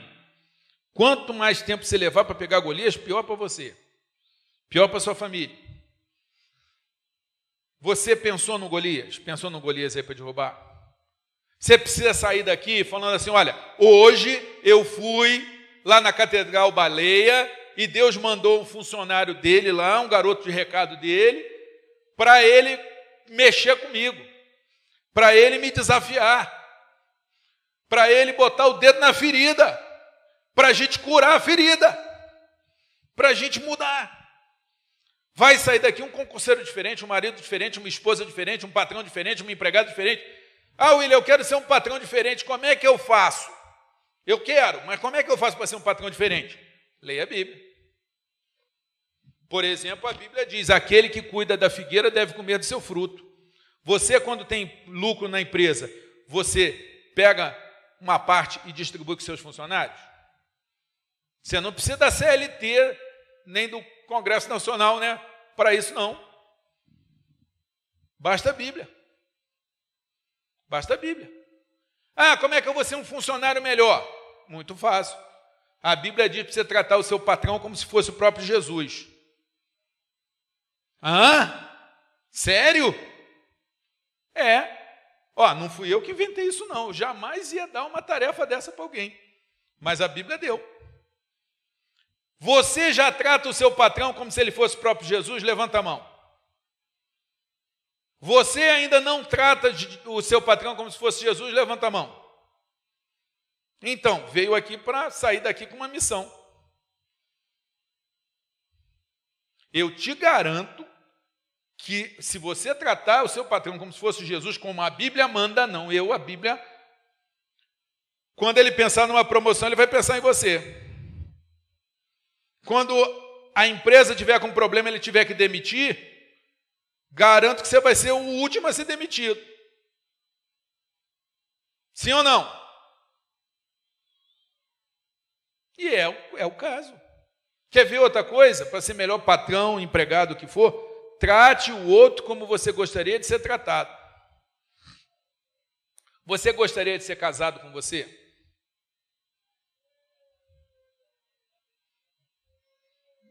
Quanto mais tempo você levar para pegar Golias, pior para você, pior para sua família. Você pensou no Golias? Pensou no Golias aí para derrubar? Você precisa sair daqui falando assim: olha, hoje eu fui lá na Catedral Baleia e Deus mandou um funcionário dele lá, um garoto de recado dele, para ele mexer comigo para ele me desafiar, para ele botar o dedo na ferida, para a gente curar a ferida, para a gente mudar. Vai sair daqui um concurseiro diferente, um marido diferente, uma esposa diferente, um patrão diferente, um empregado diferente. Ah, William, eu quero ser um patrão diferente, como é que eu faço? Eu quero, mas como é que eu faço para ser um patrão diferente? Leia a Bíblia. Por exemplo, a Bíblia diz: aquele que cuida da figueira deve comer do seu fruto. Você, quando tem lucro na empresa, você pega uma parte e distribui com seus funcionários? Você não precisa da CLT nem do Congresso Nacional, né? Para isso, não. Basta a Bíblia. Basta a Bíblia. Ah, como é que eu vou ser um funcionário melhor? Muito fácil. A Bíblia diz para você tratar o seu patrão como se fosse o próprio Jesus. Ah, sério? É. Ó, não fui eu que inventei isso, não. Eu jamais ia dar uma tarefa dessa para alguém. Mas a Bíblia deu. Você já trata o seu patrão como se ele fosse o próprio Jesus? Levanta a mão. Você ainda não trata o seu patrão como se fosse Jesus? Levanta a mão. Então, veio aqui para sair daqui com uma missão. Eu te garanto que se você tratar o seu patrão como se fosse Jesus, como a Bíblia manda, não eu, a Bíblia, quando ele pensar numa promoção, ele vai pensar em você. Quando a empresa tiver com problema, ele tiver que demitir, garanto que você vai ser o último a ser demitido. Sim ou não? E é, é o caso. Quer ver outra coisa? Para ser melhor patrão, empregado, o que for, trate o outro como você gostaria de ser tratado. Você gostaria de ser casado com você?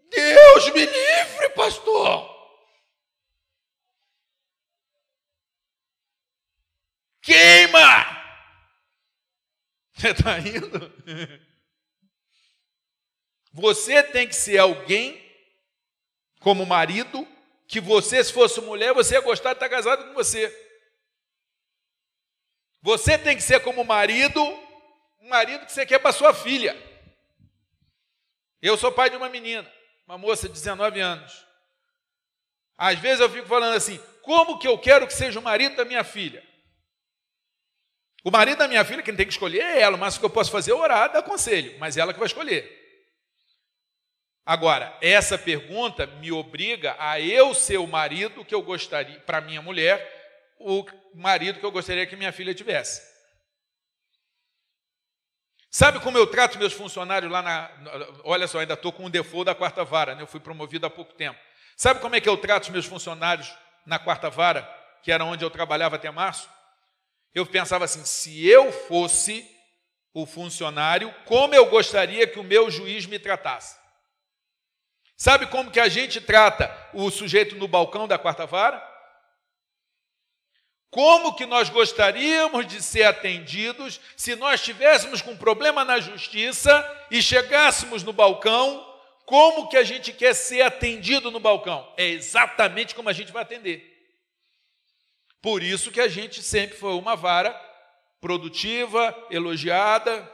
Deus me livre, pastor! Queima! Você está indo? Você tem que ser alguém, como marido, que você, se fosse mulher, você ia gostar de estar casado com você. Você tem que ser como marido, um marido que você quer para sua filha. Eu sou pai de uma menina, uma moça de 19 anos. Às vezes eu fico falando assim: como que eu quero que seja o marido da minha filha? O marido da minha filha, quem tem que escolher é ela, mas o que eu posso fazer é orar, dar conselho, mas é ela que vai escolher. Agora, essa pergunta me obriga a eu ser o marido que eu gostaria, para minha mulher, o marido que eu gostaria que minha filha tivesse. Sabe como eu trato meus funcionários lá na. Olha só, ainda estou com um default da quarta vara, né? eu fui promovido há pouco tempo. Sabe como é que eu trato os meus funcionários na quarta vara, que era onde eu trabalhava até março? Eu pensava assim: se eu fosse o funcionário, como eu gostaria que o meu juiz me tratasse? Sabe como que a gente trata o sujeito no balcão da quarta vara? Como que nós gostaríamos de ser atendidos se nós tivéssemos com um problema na justiça e chegássemos no balcão? Como que a gente quer ser atendido no balcão? É exatamente como a gente vai atender. Por isso que a gente sempre foi uma vara produtiva, elogiada.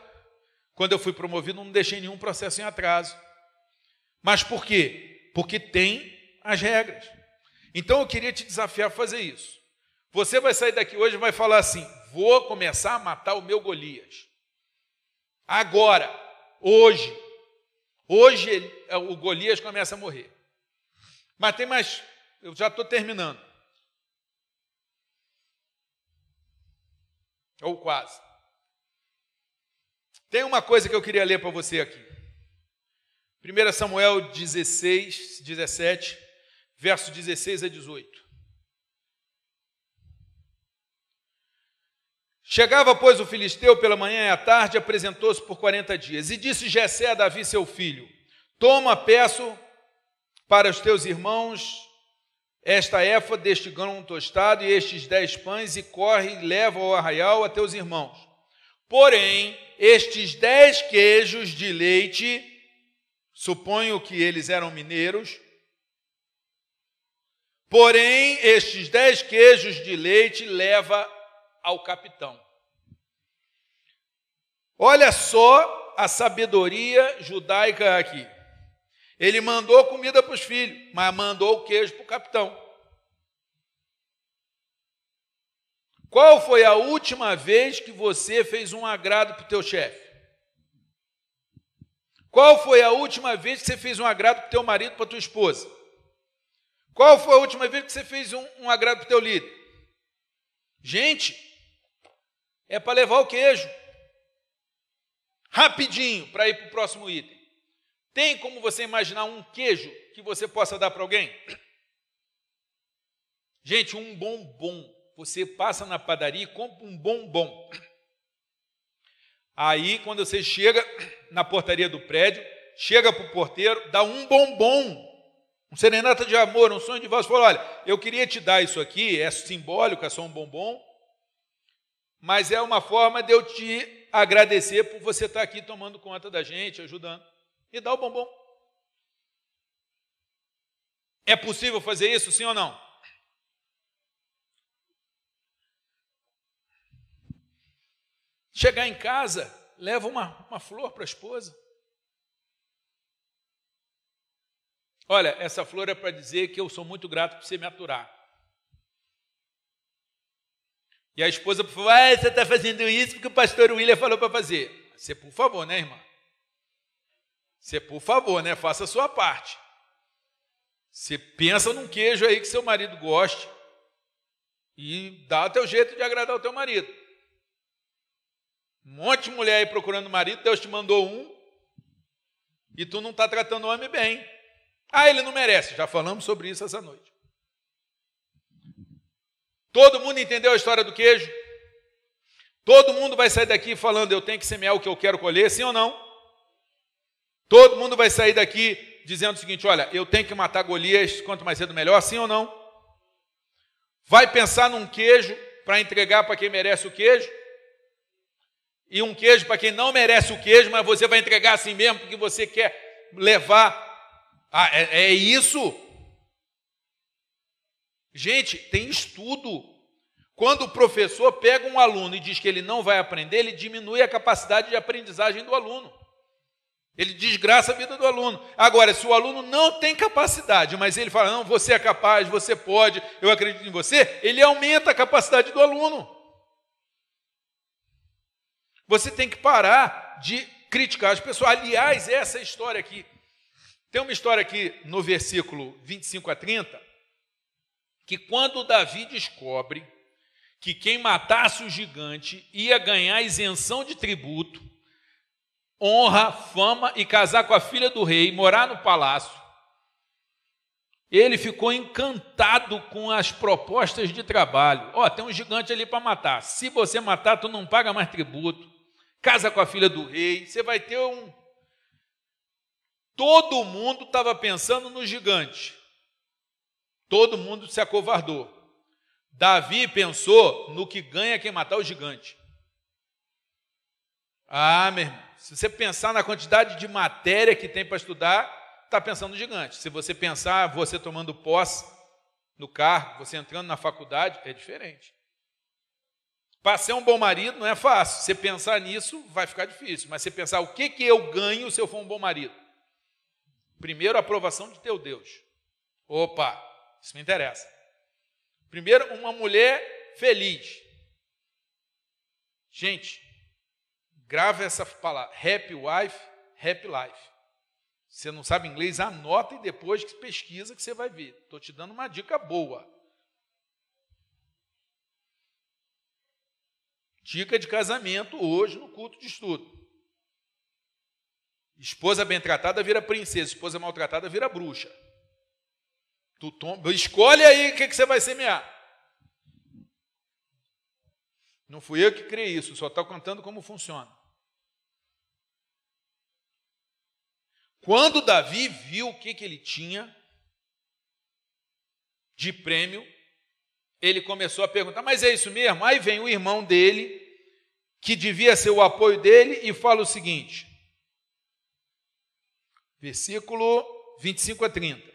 Quando eu fui promovido, não deixei nenhum processo em atraso. Mas por quê? Porque tem as regras. Então eu queria te desafiar a fazer isso. Você vai sair daqui hoje e vai falar assim: vou começar a matar o meu Golias. Agora, hoje. Hoje ele, é, o Golias começa a morrer. Mas tem mais, eu já estou terminando. Ou quase. Tem uma coisa que eu queria ler para você aqui. 1 Samuel 16, 17, verso 16 a 18. Chegava, pois, o filisteu pela manhã e à tarde, apresentou-se por quarenta dias, e disse Jessé a Davi, seu filho, toma, peço, para os teus irmãos esta éfa deste grão tostado e estes dez pães, e corre e leva ao arraial a teus irmãos. Porém, estes dez queijos de leite Suponho que eles eram mineiros. Porém, estes dez queijos de leite leva ao capitão. Olha só a sabedoria judaica aqui. Ele mandou comida para os filhos, mas mandou o queijo para o capitão. Qual foi a última vez que você fez um agrado para o teu chefe? Qual foi a última vez que você fez um agrado para o teu marido, para a tua esposa? Qual foi a última vez que você fez um, um agrado para o teu líder? Gente, é para levar o queijo. Rapidinho, para ir para o próximo item. Tem como você imaginar um queijo que você possa dar para alguém? Gente, um bombom. Você passa na padaria e compra um bombom. Aí, quando você chega, na portaria do prédio, chega para o porteiro, dá um bombom, um serenata de amor, um sonho de voz, fala: olha, eu queria te dar isso aqui, é simbólico, é só um bombom, mas é uma forma de eu te agradecer por você estar tá aqui tomando conta da gente, ajudando. E dá o bombom. É possível fazer isso, sim ou não? Chegar em casa, leva uma, uma flor para a esposa. Olha, essa flor é para dizer que eu sou muito grato por você me aturar. E a esposa falou: ah, você está fazendo isso porque o pastor William falou para fazer. Você, por favor, né, irmã? Você, por favor, né? Faça a sua parte. Você pensa num queijo aí que seu marido goste e dá o teu jeito de agradar o teu marido. Um monte de mulher aí procurando marido, Deus te mandou um, e tu não está tratando o homem bem. Ah, ele não merece. Já falamos sobre isso essa noite. Todo mundo entendeu a história do queijo? Todo mundo vai sair daqui falando, eu tenho que semear o que eu quero colher, sim ou não? Todo mundo vai sair daqui dizendo o seguinte: olha, eu tenho que matar Golias, quanto mais cedo melhor, sim ou não? Vai pensar num queijo para entregar para quem merece o queijo? e um queijo para quem não merece o queijo, mas você vai entregar assim mesmo porque você quer levar. Ah, é, é isso? Gente, tem estudo. Quando o professor pega um aluno e diz que ele não vai aprender, ele diminui a capacidade de aprendizagem do aluno. Ele desgraça a vida do aluno. Agora, se o aluno não tem capacidade, mas ele fala: não, você é capaz, você pode, eu acredito em você, ele aumenta a capacidade do aluno. Você tem que parar de criticar as pessoas. Aliás, essa história aqui. Tem uma história aqui no versículo 25 a 30, que quando Davi descobre que quem matasse o gigante ia ganhar isenção de tributo, honra, fama e casar com a filha do rei, morar no palácio, ele ficou encantado com as propostas de trabalho. Ó, oh, tem um gigante ali para matar. Se você matar, tu não paga mais tributo casa com a filha do rei, você vai ter um. Todo mundo estava pensando no gigante. Todo mundo se acovardou. Davi pensou no que ganha quem matar o gigante. Ah, meu irmão, se você pensar na quantidade de matéria que tem para estudar, está pensando no gigante. Se você pensar você tomando posse no carro, você entrando na faculdade, é diferente. Para ser um bom marido não é fácil. Você pensar nisso vai ficar difícil, mas você pensar o que, que eu ganho se eu for um bom marido. Primeiro, a aprovação de teu Deus. Opa, isso me interessa. Primeiro, uma mulher feliz. Gente, grava essa palavra: happy wife, happy life. Você não sabe inglês, anota e depois pesquisa que você vai ver. Estou te dando uma dica boa. Dica de casamento hoje no culto de estudo. Esposa bem tratada vira princesa, esposa maltratada vira bruxa. Tu tomba, escolhe aí o que, que você vai semear. Não fui eu que criei isso, só estou tá contando como funciona. Quando Davi viu o que, que ele tinha de prêmio, ele começou a perguntar: Mas é isso mesmo? Aí vem o irmão dele, que devia ser o apoio dele, e fala o seguinte, versículo 25 a 30.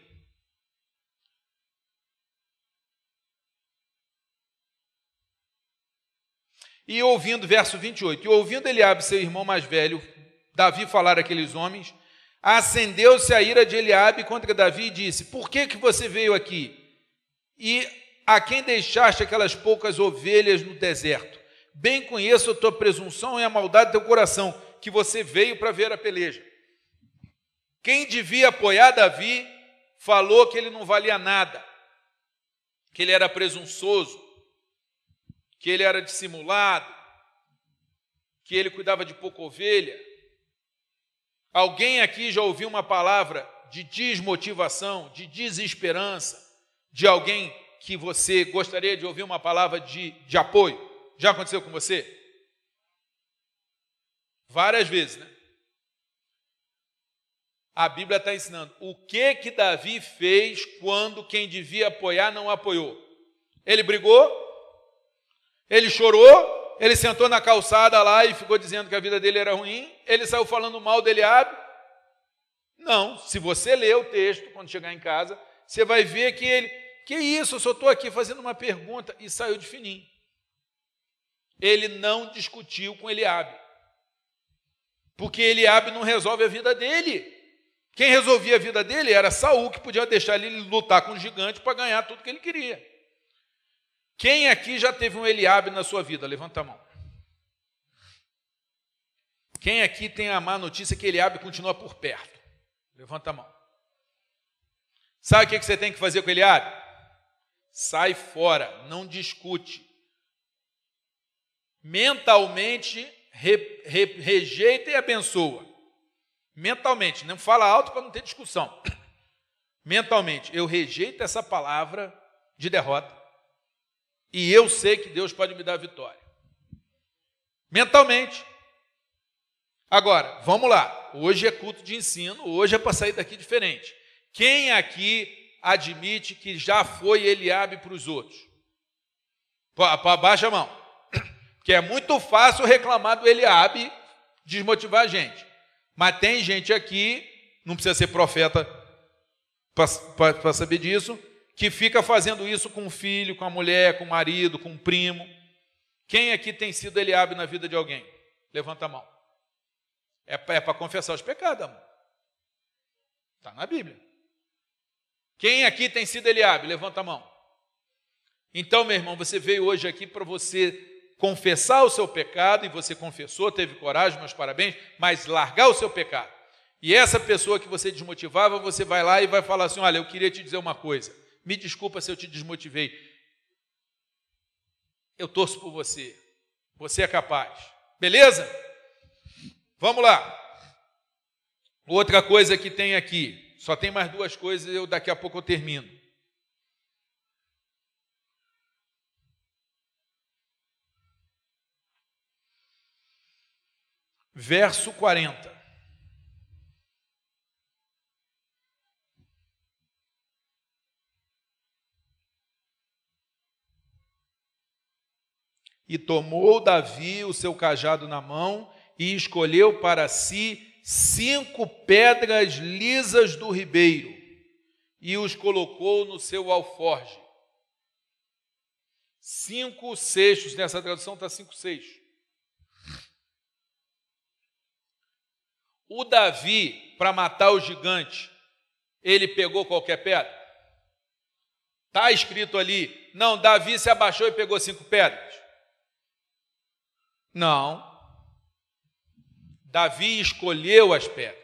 E ouvindo, verso 28, e ouvindo Eliabe, seu irmão mais velho, Davi falar aqueles homens, acendeu-se a ira de Eliabe contra Davi e disse: Por que, que você veio aqui? E a quem deixaste aquelas poucas ovelhas no deserto. Bem conheço a tua presunção e a maldade do teu coração, que você veio para ver a peleja. Quem devia apoiar Davi falou que ele não valia nada, que ele era presunçoso, que ele era dissimulado, que ele cuidava de pouca ovelha. Alguém aqui já ouviu uma palavra de desmotivação, de desesperança, de alguém que você gostaria de ouvir uma palavra de, de apoio? Já aconteceu com você? Várias vezes, né? A Bíblia está ensinando o que que Davi fez quando quem devia apoiar não apoiou. Ele brigou? Ele chorou? Ele sentou na calçada lá e ficou dizendo que a vida dele era ruim? Ele saiu falando mal dele Eliabe? Não. Se você ler o texto quando chegar em casa, você vai ver que ele que isso, eu só estou aqui fazendo uma pergunta e saiu de fininho. Ele não discutiu com Eliabe. Porque Eliabe não resolve a vida dele. Quem resolvia a vida dele era Saul, que podia deixar ele lutar com o gigante para ganhar tudo que ele queria. Quem aqui já teve um Eliabe na sua vida? Levanta a mão. Quem aqui tem a má notícia que Eliabe continua por perto? Levanta a mão. Sabe o que você tem que fazer com Eliabe? Sai fora, não discute. Mentalmente, re, re, rejeita e abençoa. Mentalmente, não fala alto para não ter discussão. Mentalmente, eu rejeito essa palavra de derrota e eu sei que Deus pode me dar vitória. Mentalmente. Agora, vamos lá. Hoje é culto de ensino, hoje é para sair daqui diferente. Quem aqui admite que já foi Eliabe para os outros? Baixa a mão. Porque é muito fácil reclamar do Eliabe, desmotivar a gente. Mas tem gente aqui, não precisa ser profeta para saber disso, que fica fazendo isso com o filho, com a mulher, com o marido, com o primo. Quem aqui tem sido Eliabe na vida de alguém? Levanta a mão. É, é para confessar os pecados, amor. Está na Bíblia. Quem aqui tem sido Eliabe? Levanta a mão. Então, meu irmão, você veio hoje aqui para você confessar o seu pecado, e você confessou, teve coragem, meus parabéns, mas largar o seu pecado. E essa pessoa que você desmotivava, você vai lá e vai falar assim: Olha, eu queria te dizer uma coisa, me desculpa se eu te desmotivei. Eu torço por você, você é capaz, beleza? Vamos lá. Outra coisa que tem aqui, só tem mais duas coisas e eu daqui a pouco eu termino. Verso 40. E tomou Davi o seu cajado na mão e escolheu para si cinco pedras lisas do ribeiro e os colocou no seu alforge. Cinco seixos, nessa né? tradução está cinco seixos. O Davi, para matar o gigante, ele pegou qualquer pedra? Está escrito ali, não, Davi se abaixou e pegou cinco pedras. Não, Davi escolheu as pedras.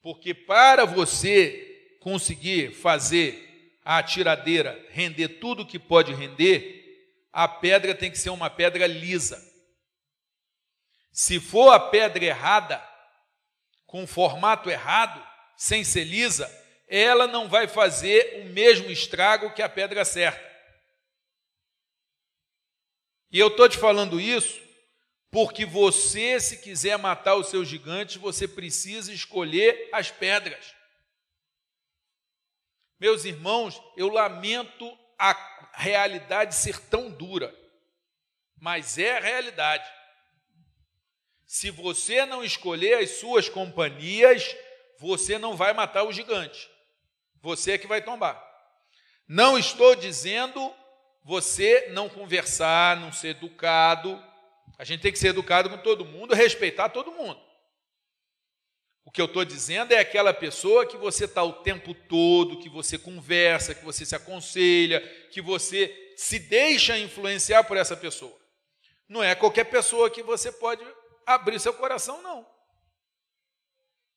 Porque para você conseguir fazer a tiradeira render tudo o que pode render, a pedra tem que ser uma pedra lisa. Se for a pedra errada, com formato errado, sem ser lisa, ela não vai fazer o mesmo estrago que a pedra certa. E eu estou te falando isso porque você, se quiser matar os seus gigantes, você precisa escolher as pedras. Meus irmãos, eu lamento a realidade ser tão dura, mas é a realidade. Se você não escolher as suas companhias, você não vai matar o gigante. Você é que vai tombar. Não estou dizendo você não conversar, não ser educado. A gente tem que ser educado com todo mundo, respeitar todo mundo. O que eu estou dizendo é aquela pessoa que você está o tempo todo, que você conversa, que você se aconselha, que você se deixa influenciar por essa pessoa. Não é qualquer pessoa que você pode abrir seu coração, não.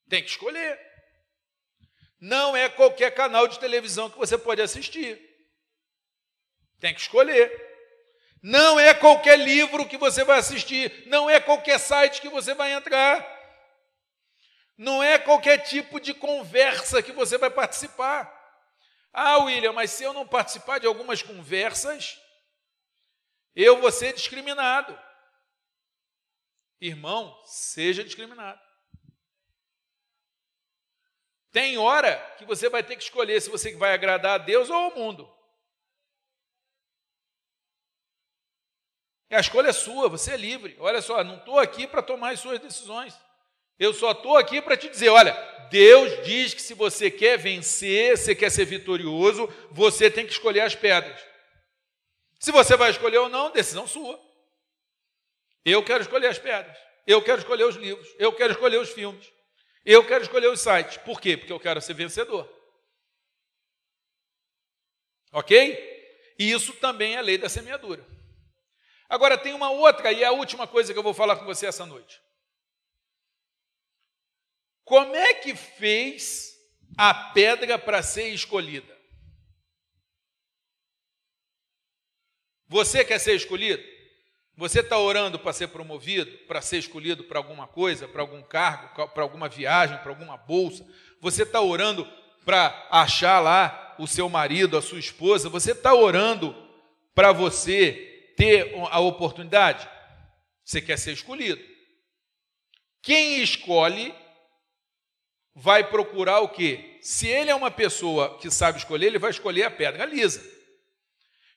Tem que escolher. Não é qualquer canal de televisão que você pode assistir. Tem que escolher. Não é qualquer livro que você vai assistir, não é qualquer site que você vai entrar, não é qualquer tipo de conversa que você vai participar. Ah, William, mas se eu não participar de algumas conversas, eu vou ser discriminado. Irmão, seja discriminado. Tem hora que você vai ter que escolher se você vai agradar a Deus ou ao mundo. É, a escolha é sua, você é livre. Olha só, não estou aqui para tomar as suas decisões. Eu só estou aqui para te dizer: olha, Deus diz que se você quer vencer, se quer ser vitorioso, você tem que escolher as pedras. Se você vai escolher ou não, decisão sua. Eu quero escolher as pedras. Eu quero escolher os livros. Eu quero escolher os filmes. Eu quero escolher os sites. Por quê? Porque eu quero ser vencedor. Ok? E isso também é lei da semeadura. Agora tem uma outra e é a última coisa que eu vou falar com você essa noite. Como é que fez a pedra para ser escolhida? Você quer ser escolhido? Você está orando para ser promovido, para ser escolhido para alguma coisa, para algum cargo, para alguma viagem, para alguma bolsa? Você está orando para achar lá o seu marido, a sua esposa? Você está orando para você ter a oportunidade? Você quer ser escolhido. Quem escolhe vai procurar o quê? Se ele é uma pessoa que sabe escolher, ele vai escolher a pedra lisa.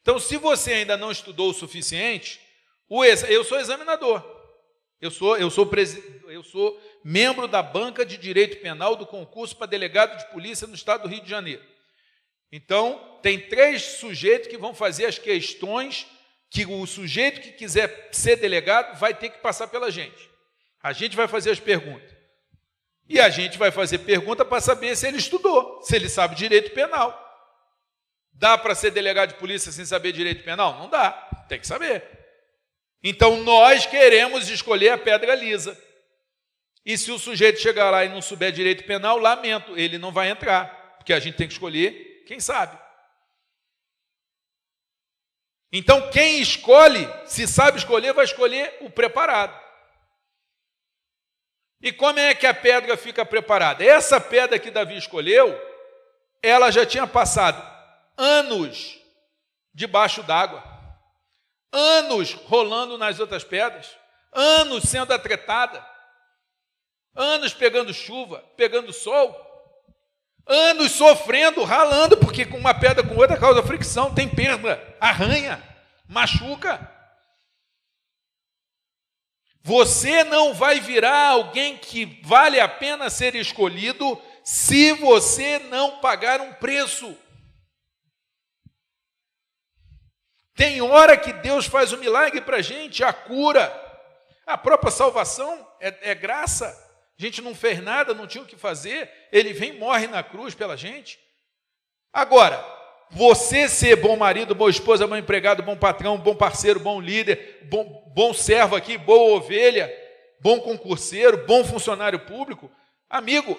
Então, se você ainda não estudou o suficiente, eu sou examinador. Eu sou, eu sou, eu sou membro da banca de direito penal do concurso para delegado de polícia no estado do Rio de Janeiro. Então, tem três sujeitos que vão fazer as questões que o sujeito que quiser ser delegado vai ter que passar pela gente. A gente vai fazer as perguntas. E a gente vai fazer pergunta para saber se ele estudou, se ele sabe direito penal. Dá para ser delegado de polícia sem saber direito penal? Não dá, tem que saber. Então nós queremos escolher a pedra lisa. E se o sujeito chegar lá e não souber direito penal, lamento, ele não vai entrar, porque a gente tem que escolher quem sabe. Então, quem escolhe, se sabe escolher, vai escolher o preparado. E como é que a pedra fica preparada? Essa pedra que Davi escolheu, ela já tinha passado anos debaixo d'água, anos rolando nas outras pedras, anos sendo atretada, anos pegando chuva, pegando sol. Anos sofrendo, ralando, porque com uma pedra com outra causa fricção, tem perda, arranha, machuca. Você não vai virar alguém que vale a pena ser escolhido se você não pagar um preço. Tem hora que Deus faz um milagre para a gente, a cura, a própria salvação é, é graça gente não fez nada, não tinha o que fazer, ele vem e morre na cruz pela gente. Agora, você ser bom marido, boa esposa, bom empregado, bom patrão, bom parceiro, bom líder, bom, bom servo aqui, boa ovelha, bom concurseiro, bom funcionário público, amigo,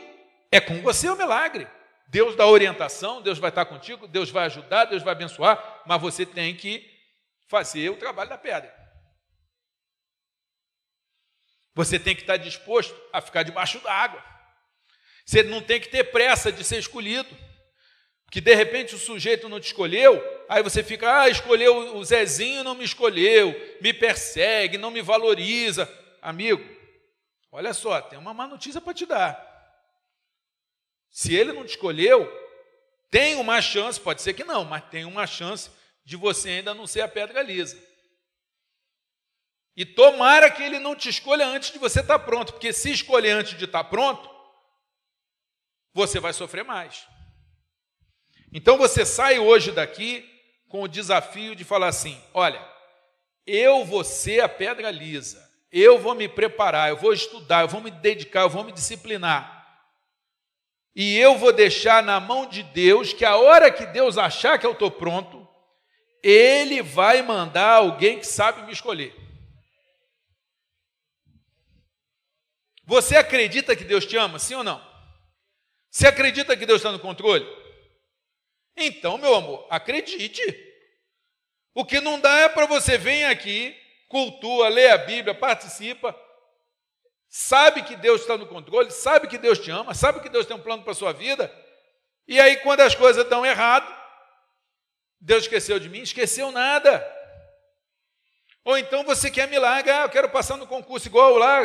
é com você o milagre. Deus dá orientação, Deus vai estar contigo, Deus vai ajudar, Deus vai abençoar, mas você tem que fazer o trabalho da pedra. Você tem que estar disposto a ficar debaixo da água. Você não tem que ter pressa de ser escolhido. Que de repente o sujeito não te escolheu, aí você fica, ah, escolheu o Zezinho, não me escolheu, me persegue, não me valoriza. Amigo, olha só, tem uma má notícia para te dar. Se ele não te escolheu, tem uma chance, pode ser que não, mas tem uma chance de você ainda não ser a pedra lisa. E tomara que ele não te escolha antes de você estar tá pronto, porque se escolher antes de estar tá pronto, você vai sofrer mais. Então você sai hoje daqui com o desafio de falar assim: olha, eu vou ser a pedra lisa, eu vou me preparar, eu vou estudar, eu vou me dedicar, eu vou me disciplinar. E eu vou deixar na mão de Deus que a hora que Deus achar que eu estou pronto, Ele vai mandar alguém que sabe me escolher. Você acredita que Deus te ama, sim ou não? Você acredita que Deus está no controle? Então, meu amor, acredite. O que não dá é para você vir aqui, cultua, lê a Bíblia, participa, sabe que Deus está no controle, sabe que Deus te ama, sabe que Deus tem um plano para a sua vida, e aí quando as coisas dão errado, Deus esqueceu de mim, esqueceu nada. Ou então você quer milagre, ah, eu quero passar no concurso igual lá,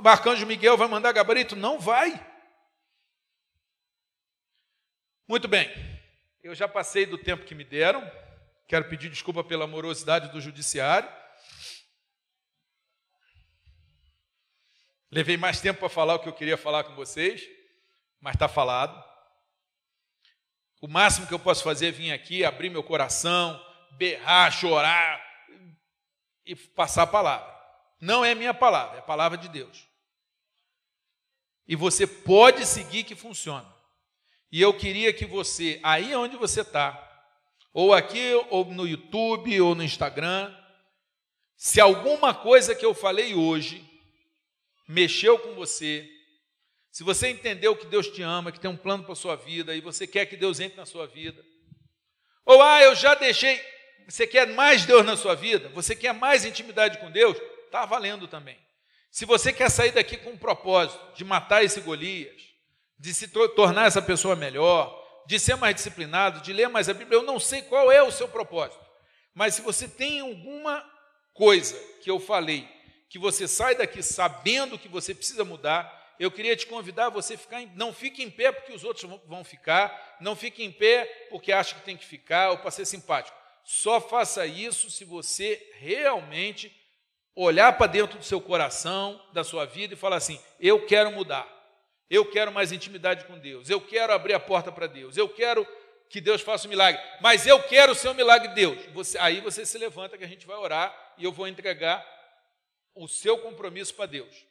Marcão arcanjo Miguel vai mandar gabarito? Não vai. Muito bem, eu já passei do tempo que me deram, quero pedir desculpa pela morosidade do judiciário. Levei mais tempo para falar o que eu queria falar com vocês, mas está falado. O máximo que eu posso fazer é vir aqui, abrir meu coração, berrar, chorar e passar a palavra. Não é minha palavra, é a palavra de Deus. E você pode seguir que funciona. E eu queria que você, aí onde você está, ou aqui, ou no YouTube, ou no Instagram, se alguma coisa que eu falei hoje mexeu com você, se você entendeu que Deus te ama, que tem um plano para a sua vida e você quer que Deus entre na sua vida, ou ah, eu já deixei, você quer mais Deus na sua vida, você quer mais intimidade com Deus, está valendo também. Se você quer sair daqui com um propósito de matar esse Golias, de se tornar essa pessoa melhor, de ser mais disciplinado, de ler mais a Bíblia, eu não sei qual é o seu propósito, mas se você tem alguma coisa que eu falei, que você sai daqui sabendo que você precisa mudar, eu queria te convidar a você ficar, em, não fique em pé porque os outros vão ficar, não fique em pé porque acha que tem que ficar ou para ser simpático. Só faça isso se você realmente olhar para dentro do seu coração, da sua vida e falar assim: eu quero mudar, eu quero mais intimidade com Deus, eu quero abrir a porta para Deus, eu quero que Deus faça um milagre, mas eu quero o seu milagre, Deus. Você, aí você se levanta que a gente vai orar e eu vou entregar o seu compromisso para Deus.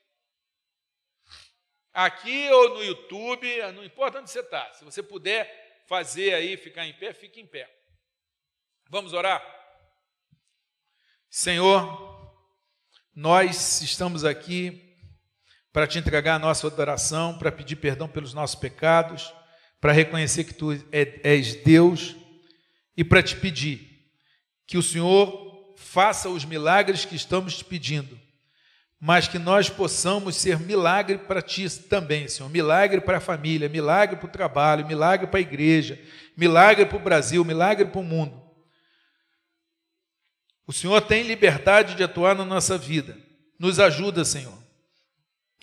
Aqui ou no YouTube, não importa onde você está, se você puder fazer aí, ficar em pé, fique em pé. Vamos orar? Senhor, nós estamos aqui para te entregar a nossa adoração, para pedir perdão pelos nossos pecados, para reconhecer que tu é, és Deus e para te pedir que o Senhor faça os milagres que estamos te pedindo, mas que nós possamos ser milagre para ti também, Senhor. Milagre para a família, milagre para o trabalho, milagre para a igreja, milagre para o Brasil, milagre para o mundo. O Senhor tem liberdade de atuar na nossa vida. Nos ajuda, Senhor.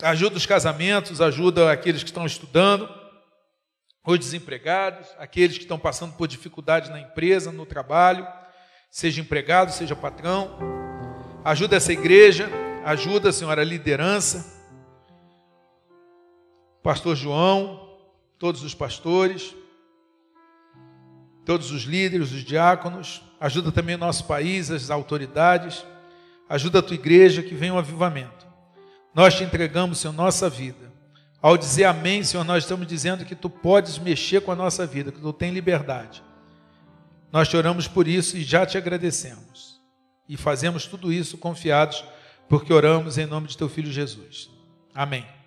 Ajuda os casamentos, ajuda aqueles que estão estudando, os desempregados, aqueles que estão passando por dificuldade na empresa, no trabalho, seja empregado, seja patrão. Ajuda essa igreja, ajuda, Senhor, a liderança. Pastor João, todos os pastores, todos os líderes, os diáconos, ajuda também o nosso país, as autoridades, ajuda a tua igreja que venha um avivamento. Nós te entregamos, Senhor, nossa vida. Ao dizer amém, Senhor, nós estamos dizendo que tu podes mexer com a nossa vida, que tu tem liberdade. Nós te oramos por isso e já te agradecemos. E fazemos tudo isso confiados, porque oramos em nome de teu filho Jesus. Amém.